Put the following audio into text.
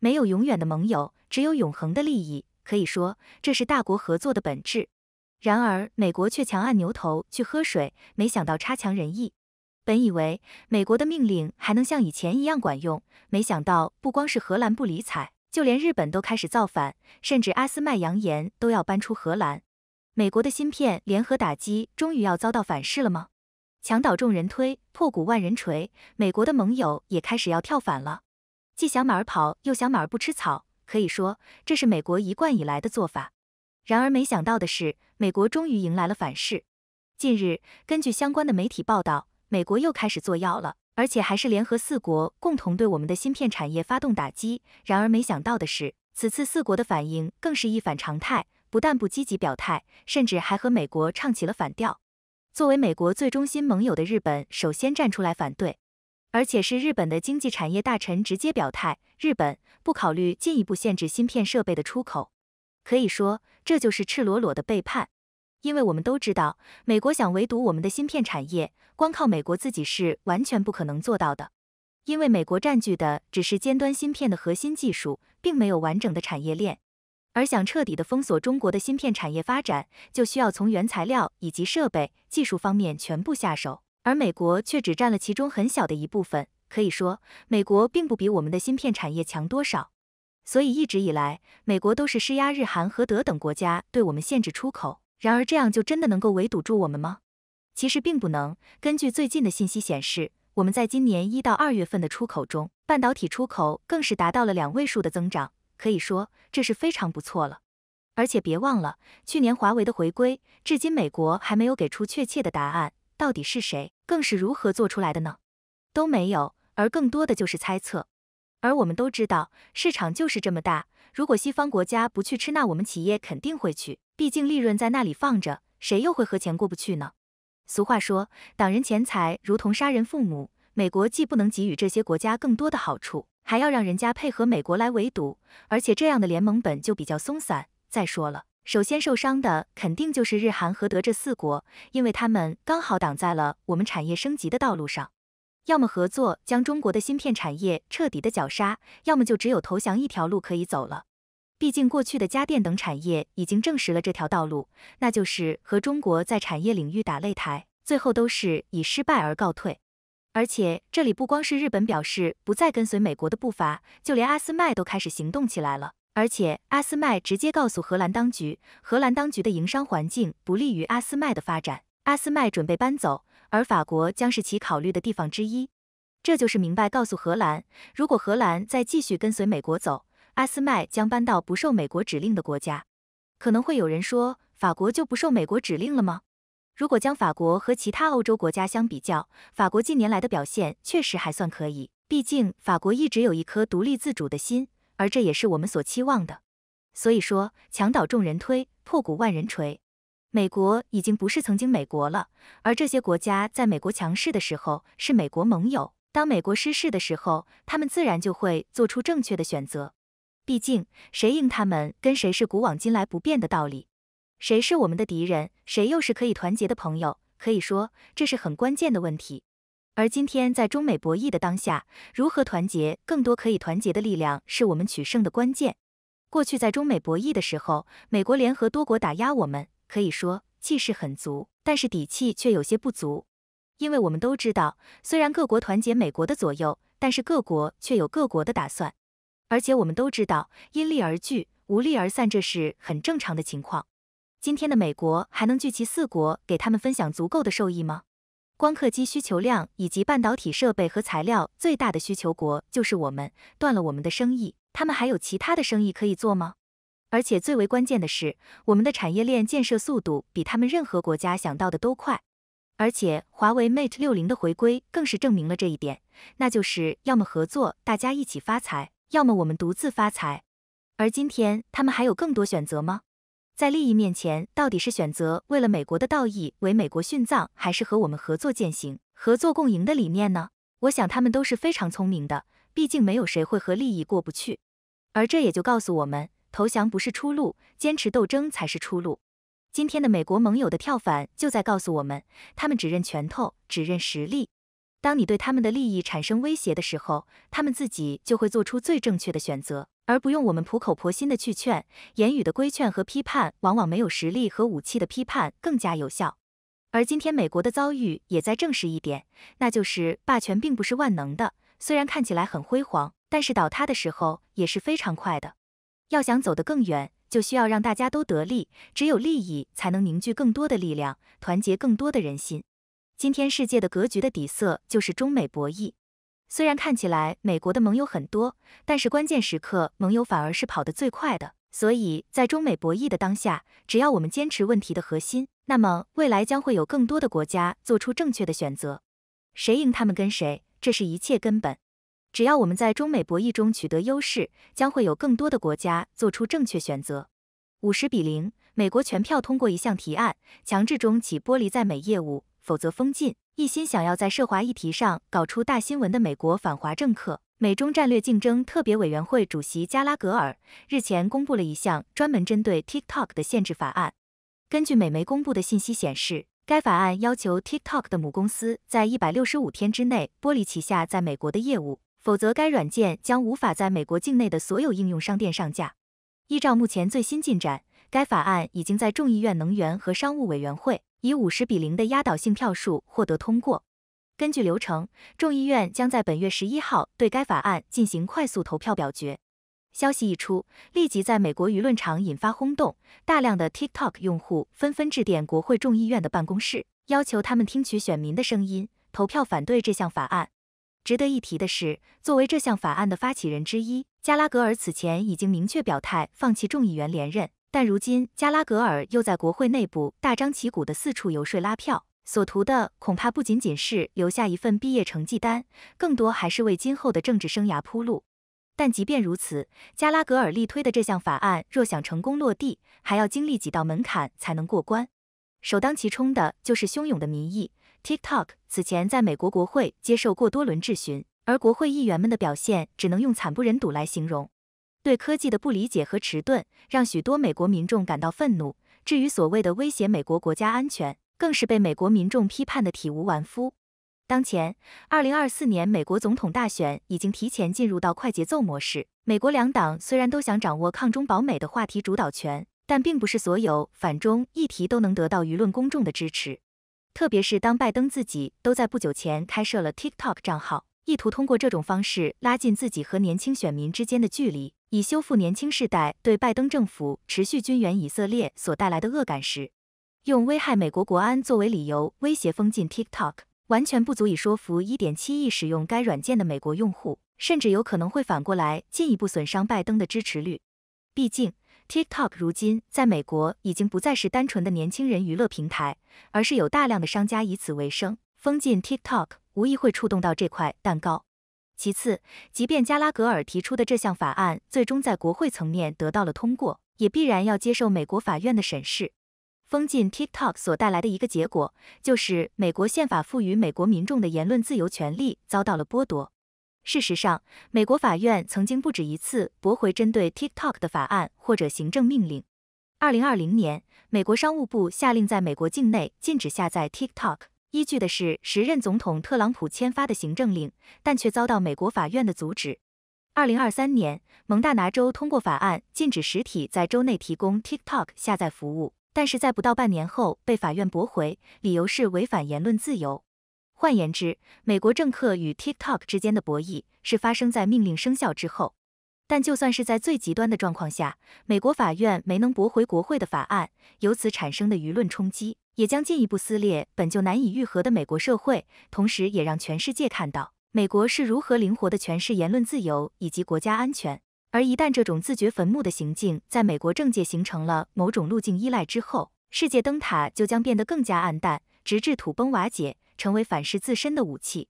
没有永远的盟友，只有永恒的利益。可以说，这是大国合作的本质。然而，美国却强按牛头去喝水，没想到差强人意。本以为美国的命令还能像以前一样管用，没想到不光是荷兰不理睬，就连日本都开始造反，甚至阿斯麦扬言都要搬出荷兰。美国的芯片联合打击终于要遭到反噬了吗？墙倒众人推，破鼓万人捶，美国的盟友也开始要跳反了。既想马儿跑，又想马儿不吃草，可以说这是美国一贯以来的做法。然而没想到的是，美国终于迎来了反噬。近日，根据相关的媒体报道，美国又开始作妖了，而且还是联合四国共同对我们的芯片产业发动打击。然而没想到的是，此次四国的反应更是一反常态，不但不积极表态，甚至还和美国唱起了反调。作为美国最忠心盟友的日本，首先站出来反对。而且是日本的经济产业大臣直接表态，日本不考虑进一步限制芯片设备的出口，可以说这就是赤裸裸的背叛。因为我们都知道，美国想围堵我们的芯片产业，光靠美国自己是完全不可能做到的，因为美国占据的只是尖端芯片的核心技术，并没有完整的产业链。而想彻底的封锁中国的芯片产业发展，就需要从原材料以及设备、技术方面全部下手。而美国却只占了其中很小的一部分，可以说美国并不比我们的芯片产业强多少。所以一直以来，美国都是施压日韩和德等国家对我们限制出口。然而这样就真的能够围堵住我们吗？其实并不能。根据最近的信息显示，我们在今年一到二月份的出口中，半导体出口更是达到了两位数的增长，可以说这是非常不错了。而且别忘了，去年华为的回归，至今美国还没有给出确切的答案。到底是谁？更是如何做出来的呢？都没有，而更多的就是猜测。而我们都知道，市场就是这么大，如果西方国家不去吃，那我们企业肯定会去，毕竟利润在那里放着，谁又会和钱过不去呢？俗话说，挡人钱财如同杀人父母。美国既不能给予这些国家更多的好处，还要让人家配合美国来围堵，而且这样的联盟本就比较松散。再说了。首先受伤的肯定就是日韩和德这四国，因为他们刚好挡在了我们产业升级的道路上，要么合作将中国的芯片产业彻底的绞杀，要么就只有投降一条路可以走了。毕竟过去的家电等产业已经证实了这条道路，那就是和中国在产业领域打擂台，最后都是以失败而告退。而且这里不光是日本表示不再跟随美国的步伐，就连阿斯麦都开始行动起来了。而且，阿斯麦直接告诉荷兰当局，荷兰当局的营商环境不利于阿斯麦的发展，阿斯麦准备搬走，而法国将是其考虑的地方之一。这就是明白告诉荷兰，如果荷兰再继续跟随美国走，阿斯麦将搬到不受美国指令的国家。可能会有人说法国就不受美国指令了吗？如果将法国和其他欧洲国家相比较，法国近年来的表现确实还算可以，毕竟法国一直有一颗独立自主的心。而这也是我们所期望的，所以说，墙倒众人推，破鼓万人锤。美国已经不是曾经美国了，而这些国家在美国强势的时候是美国盟友，当美国失势的时候，他们自然就会做出正确的选择。毕竟，谁赢他们跟谁是古往今来不变的道理。谁是我们的敌人，谁又是可以团结的朋友，可以说这是很关键的问题。而今天，在中美博弈的当下，如何团结更多可以团结的力量，是我们取胜的关键。过去在中美博弈的时候，美国联合多国打压我们，可以说气势很足，但是底气却有些不足。因为我们都知道，虽然各国团结美国的左右，但是各国却有各国的打算。而且我们都知道，因利而聚，无利而散，这是很正常的情况。今天的美国还能聚齐四国，给他们分享足够的受益吗？光刻机需求量以及半导体设备和材料最大的需求国就是我们，断了我们的生意，他们还有其他的生意可以做吗？而且最为关键的是，我们的产业链建设速度比他们任何国家想到的都快，而且华为 Mate 六零的回归更是证明了这一点，那就是要么合作，大家一起发财，要么我们独自发财。而今天他们还有更多选择吗？在利益面前，到底是选择为了美国的道义为美国殉葬，还是和我们合作践行合作共赢的理念呢？我想他们都是非常聪明的，毕竟没有谁会和利益过不去。而这也就告诉我们，投降不是出路，坚持斗争才是出路。今天的美国盟友的跳反，就在告诉我们，他们只认拳头，只认实力。当你对他们的利益产生威胁的时候，他们自己就会做出最正确的选择。而不用我们苦口婆心的去劝，言语的规劝和批判往往没有实力和武器的批判更加有效。而今天美国的遭遇也在证实一点，那就是霸权并不是万能的，虽然看起来很辉煌，但是倒塌的时候也是非常快的。要想走得更远，就需要让大家都得利，只有利益才能凝聚更多的力量，团结更多的人心。今天世界的格局的底色就是中美博弈。虽然看起来美国的盟友很多，但是关键时刻盟友反而是跑得最快的。所以，在中美博弈的当下，只要我们坚持问题的核心，那么未来将会有更多的国家做出正确的选择。谁赢，他们跟谁，这是一切根本。只要我们在中美博弈中取得优势，将会有更多的国家做出正确选择。五十比零，美国全票通过一项提案，强制中企剥离在美业务。否则封禁。一心想要在涉华议题上搞出大新闻的美国反华政客、美中战略竞争特别委员会主席加拉格尔日前公布了一项专门针对 TikTok 的限制法案。根据美媒公布的信息显示，该法案要求 TikTok 的母公司，在一百六十五天之内剥离旗下在美国的业务，否则该软件将无法在美国境内的所有应用商店上架。依照目前最新进展。该法案已经在众议院能源和商务委员会以五十比零的压倒性票数获得通过。根据流程，众议院将在本月十一号对该法案进行快速投票表决。消息一出，立即在美国舆论场引发轰动，大量的 TikTok 用户纷纷致电国会众议院的办公室，要求他们听取选民的声音，投票反对这项法案。值得一提的是，作为这项法案的发起人之一，加拉格尔此前已经明确表态放弃众议员连任。但如今，加拉格尔又在国会内部大张旗鼓的四处游说拉票，所图的恐怕不仅仅是留下一份毕业成绩单，更多还是为今后的政治生涯铺路。但即便如此，加拉格尔力推的这项法案若想成功落地，还要经历几道门槛才能过关。首当其冲的就是汹涌的民意。TikTok 此前在美国国会接受过多轮质询，而国会议员们的表现只能用惨不忍睹来形容。对科技的不理解和迟钝，让许多美国民众感到愤怒。至于所谓的威胁美国国家安全，更是被美国民众批判的体无完肤。当前，二零二四年美国总统大选已经提前进入到快节奏模式。美国两党虽然都想掌握抗中保美的话题主导权，但并不是所有反中议题都能得到舆论公众的支持。特别是当拜登自己都在不久前开设了 TikTok 账号，意图通过这种方式拉近自己和年轻选民之间的距离。以修复年轻世代对拜登政府持续军援以色列所带来的恶感时，用危害美国国安作为理由威胁封禁 TikTok，完全不足以说服1.7亿使用该软件的美国用户，甚至有可能会反过来进一步损伤拜登的支持率。毕竟，TikTok 如今在美国已经不再是单纯的年轻人娱乐平台，而是有大量的商家以此为生。封禁 TikTok 无疑会触动到这块蛋糕。其次，即便加拉格尔提出的这项法案最终在国会层面得到了通过，也必然要接受美国法院的审视。封禁 TikTok 所带来的一个结果，就是美国宪法赋予美国民众的言论自由权利遭到了剥夺。事实上，美国法院曾经不止一次驳回针对 TikTok 的法案或者行政命令。二零二零年，美国商务部下令在美国境内禁止下载 TikTok。依据的是时任总统特朗普签发的行政令，但却遭到美国法院的阻止。二零二三年，蒙大拿州通过法案禁止实体在州内提供 TikTok 下载服务，但是在不到半年后被法院驳回，理由是违反言论自由。换言之，美国政客与 TikTok 之间的博弈是发生在命令生效之后。但就算是在最极端的状况下，美国法院没能驳回国会的法案，由此产生的舆论冲击，也将进一步撕裂本就难以愈合的美国社会，同时也让全世界看到美国是如何灵活地诠释言论自由以及国家安全。而一旦这种自掘坟墓的行径在美国政界形成了某种路径依赖之后，世界灯塔就将变得更加暗淡，直至土崩瓦解，成为反噬自身的武器。